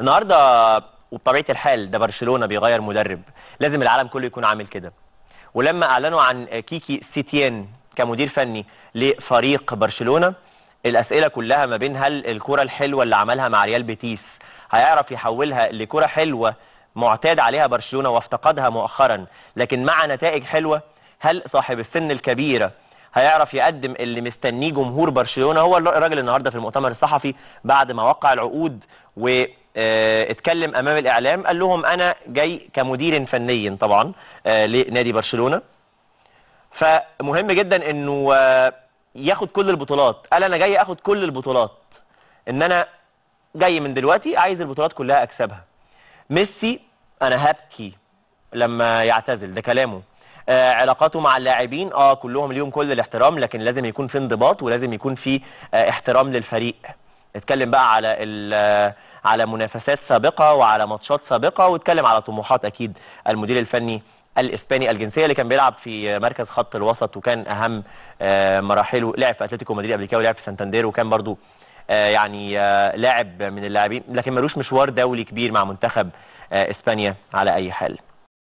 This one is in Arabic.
النهارده وبطبيعه الحال ده برشلونه بيغير مدرب لازم العالم كله يكون عامل كده ولما اعلنوا عن كيكي سيتيان كمدير فني لفريق برشلونه الاسئله كلها ما بين هل الكره الحلوه اللي عملها مع ريال بيتيس هيعرف يحولها لكره حلوه معتاد عليها برشلونه وافتقدها مؤخرا لكن مع نتائج حلوه هل صاحب السن الكبيره هيعرف يقدم اللي مستنيه جمهور برشلونه هو الراجل النهارده في المؤتمر الصحفي بعد ما وقع العقود و آه، اتكلم امام الاعلام قال لهم انا جاي كمدير فني طبعا آه، لنادي برشلونه فمهم جدا انه آه، ياخد كل البطولات قال انا جاي اخد كل البطولات ان انا جاي من دلوقتي عايز البطولات كلها اكسبها ميسي انا هبكي لما يعتزل ده كلامه آه علاقاته مع اللاعبين اه كلهم ليهم كل الاحترام لكن لازم يكون في انضباط ولازم يكون في آه احترام للفريق اتكلم بقى على آه، على منافسات سابقه وعلى ماتشات سابقه واتكلم على طموحات اكيد المدير الفني الاسباني الجنسيه اللي كان بيلعب في مركز خط الوسط وكان اهم آه، مراحله لعب في اتلتيكو مدريد قبل كده ولعب في سانتاندير وكان برضو آه، يعني لاعب من اللاعبين لكن ملوش مشوار دولي كبير مع منتخب اسبانيا على اي حال